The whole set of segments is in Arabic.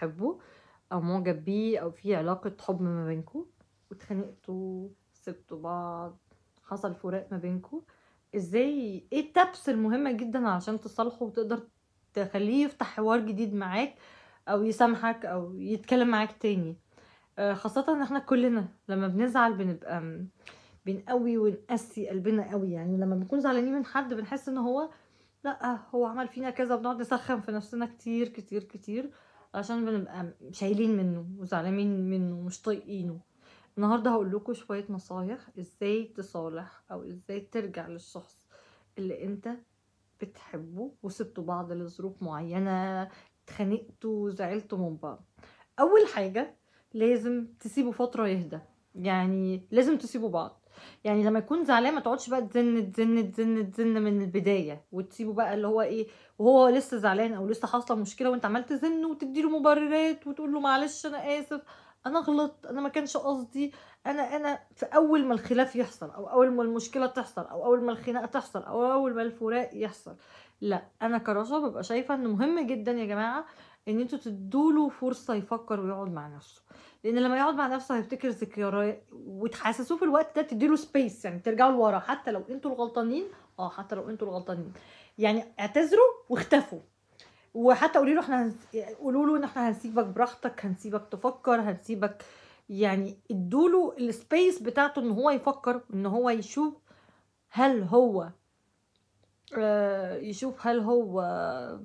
بتحبه او معجب بيه او في علاقه حب ما بينكم واتخانقتوا سبتوا بعض حصل فراق ما بينكم ازاي ايه التبس المهمه جدا عشان تصالحه وتقدر تخليه يفتح حوار جديد معاك او يسامحك او يتكلم معاك تاني آه، خاصة ان احنا كلنا لما بنزعل بنبقى بنقوي ونقسي قلبنا قوي يعني لما بنكون زعلانين من حد بنحس ان هو لا هو عمل فينا كذا بنقعد نسخن في نفسنا كتير كتير كتير عشان بنبقى شايلين منه وزعلانين منه ومش طايقينه النهارده هقول لكم شويه نصايح ازاي تصالح او ازاي ترجع للشخص اللي انت بتحبه وسبتوا بعض لظروف معينه اتخانقتوا زعلتوا من بعض اول حاجه لازم تسيبوا فتره يهدى يعني لازم تسيبوا بعض يعني لما يكون زعلان ما تقعدش بقى تزن تزن تزن تزن من البدايه وتسيبه بقى اللي هو ايه وهو لسه زعلان او لسه حاصله مشكله وانت عملت تزن وتدي له مبررات وتقول له معلش انا اسف انا غلطت انا ما كانش قصدي انا انا في اول ما الخلاف يحصل او اول ما المشكله تحصل او اول ما الخناقه تحصل او اول ما الفراق يحصل لا انا كرشا ببقى شايفه ان مهم جدا يا جماعه ان انتوا تدوا له فرصه يفكر ويقعد مع نفسه لان لما يقعد مع نفسه هيفتكر ذكريات وتحسسوه في الوقت ده تديله سبيس يعني ترجعوا لورا حتى لو انتوا الغلطانين اه حتى لو انتوا الغلطانين يعني اعتذروا واختفوا وحتى قولي له احنا هنس... قولوا له ان احنا هنسيبك براحتك هنسيبك تفكر هنسيبك يعني ادوا له السبيس بتاعته ان هو يفكر ان هو يشوف هل هو آه يشوف هل هو آه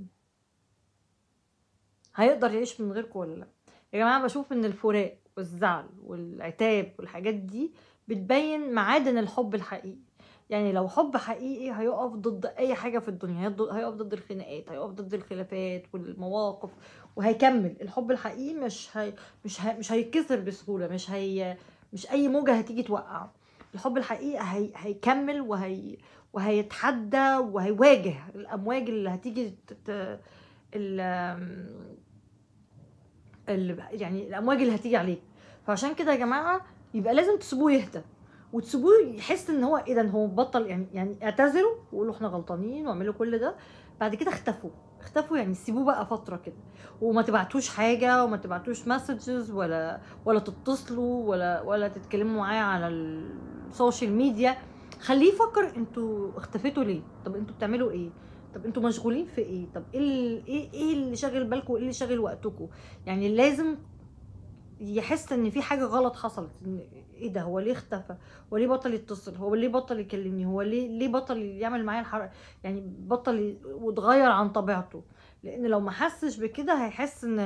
هيقدر يعيش من غيركم ولا لا يا جماعه بشوف ان الفراق والزعل والعتاب والحاجات دي بتبين معادن الحب الحقيقي يعني لو حب حقيقي هيقف ضد اي حاجه في الدنيا هيقف ضد الخناقات هيقف ضد الخلافات والمواقف وهيكمل الحب الحقيقي مش هي مش هي مش هيتكسر بسهوله مش هي مش اي موجه هتيجي توقعه الحب الحقيقي هي هيكمل وهي وهيتحدى وهيواجه الامواج اللي هتيجي ال ال يعني الامواج اللي هتيجي عليه فعشان كده يا جماعه يبقى لازم تسيبوه يهدى وتسيبوه يحس ان هو ايه ده هو بطل يعني يعني اعتذروا وقولوا احنا غلطانين واعملوا كل ده بعد كده اختفوا اختفوا يعني سيبوه بقى فتره كده وما تبعتوش حاجه وما تبعتوش مسجز ولا ولا تتصلوا ولا ولا تتكلموا معاه على السوشيال ميديا خليه يفكر انتوا اختفيتوا ليه طب انتوا بتعملوا ايه طب انتوا مشغولين في ايه طب ايه, ايه ايه اللي شاغل بالكم وايه اللي شاغل وقتكم يعني لازم يحس ان في حاجه غلط حصلت ايه ده هو ليه اختفى هو ليه بطل يتصل هو ليه بطل يكلمني هو ليه ليه بطل يعمل معايا الحركه يعني بطل واتغير عن طبيعته لان لو ما حسش بكده هيحس ان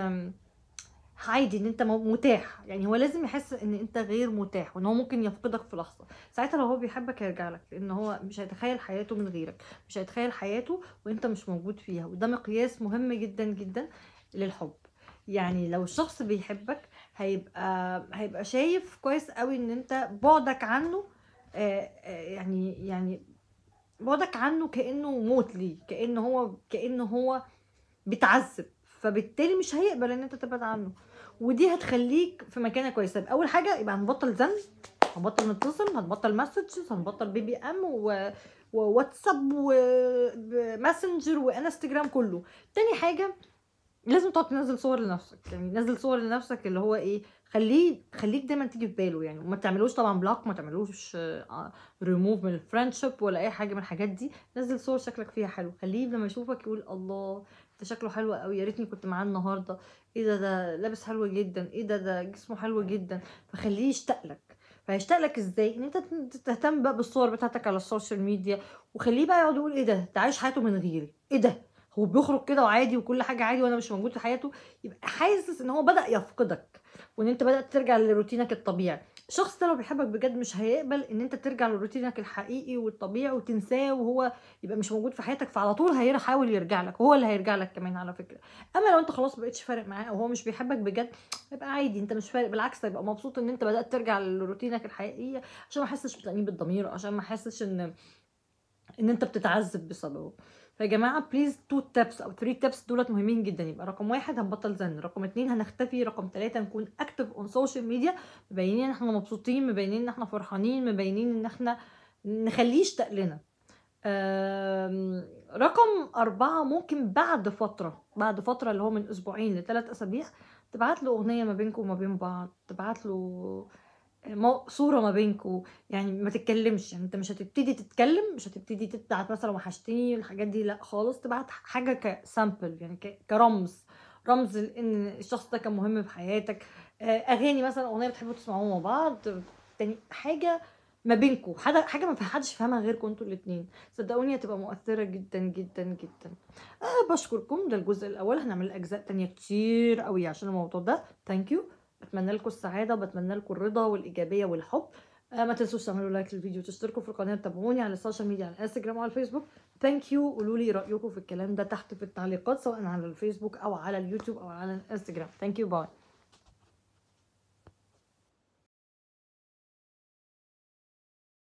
عادي ان انت متاح يعني هو لازم يحس ان انت غير متاح وان هو ممكن يفقدك في لحظه ساعتها لو هو بيحبك هيرجع لك لان هو مش هيتخيل حياته من غيرك مش هيتخيل حياته وانت مش موجود فيها وده مقياس مهم جدا جدا للحب يعني لو الشخص بيحبك هيبقى هيبقى شايف كويس قوي ان انت بعدك عنه آه، آه، يعني يعني بعدك عنه كانه موت ليه كانه هو كانه هو بتعذب فبالتالي مش هيقبل ان انت تبعد عنه ودي هتخليك في مكانه كويسه اول حاجه يبقى هنبطل زن هنبطل نتصل هنبطل مسجز هنبطل بيبي ام و... وواتساب وماسنجر وانستجرام كله تاني حاجه لازم تقعد تنزل صور لنفسك يعني نزل صور لنفسك اللي هو ايه خليه خليك دايما تيجي في باله يعني وما تعملوش طبعا بلاك ما تعملوش ريموف آه، من الفريندشيب ولا اي حاجه من الحاجات دي نزل صور شكلك فيها حلو خليه لما يشوفك يقول الله ده شكله حلو قوي يا ريتني كنت معاه النهارده ايه ده ده لابس حلو جدا ايه ده ده جسمه حلو جدا فخليه يشتاق لك فهيشتاق لك ازاي ان انت تهتم بقى بالصور بتاعتك على السوشيال ميديا وخليه بقى يقعد يقول ايه ده ده عايش حياته من غيري ايه ده هو بيخرج كده وعادي وكل حاجه عادي وانا مش موجود في حياته يبقى حاسس ان هو بدا يفقدك وان انت بدات ترجع لروتينك الطبيعي الشخص ده لو بيحبك بجد مش هيقبل ان انت ترجع لروتينك الحقيقي والطبيعي وتنساه وهو يبقى مش موجود في حياتك فعلى طول هيحاول يرجع لك وهو اللي هيرجع لك كمان على فكره اما لو انت خلاص ما بقتش فارق معاه او هو مش بيحبك بجد يبقى عادي انت مش فارق بالعكس هيبقى مبسوط ان انت بدات ترجع لروتينك الحقيقي عشان ما احسش بتانيب الضمير عشان ما احسش ان ان انت بتتعذب بسببه فيا جماعه بليز تو تابس او 3 تابس دولت مهمين جدا يبقى رقم واحد هنبطل زن رقم اتنين هنختفي رقم تلاته نكون اكتف اون سوشيال ميديا مبينين ان احنا مبسوطين مبينين ان احنا فرحانين مبينين ان احنا نخليش تقلنا رقم أربعة ممكن بعد فترة بعد فترة اللي هو من أسبوعين لثلاث أسابيع تبعت له أغنية ما بينكم وما بين بعض تبعت له صوره ما بينكوا يعني ما تتكلمش يعني انت مش هتبتدي تتكلم مش هتبتدي تبعت مثلا وحشتني الحاجات دي لا خالص تبعت حاجه كسامبل يعني كرمز رمز ان الشخص ده كان مهم في حياتك آه، اغاني مثلا اغنيه بتحبوا تسمعوها مع بعض تاني حاجه ما بينكوا حاجه حاجه ما حدش فاهمها غيركم انتوا الاتنين صدقوني هتبقى مؤثره جدا جدا جدا أه بشكركم ده الجزء الاول هنعمل اجزاء تانية كتير قوي عشان الموضوع ده ثانك يو بتمنى لكم السعاده وبتمنى لكم الرضا والايجابيه والحب آه ما تنسوش تعملوا لايك للفيديو وتشتركوا في القناه تابعوني على السوشيال ميديا على الانستجرام وعلى الفيسبوك ثانك يو قولوا لي رايكم في الكلام ده تحت في التعليقات سواء على الفيسبوك او على اليوتيوب او على الانستجرام ثانك يو باي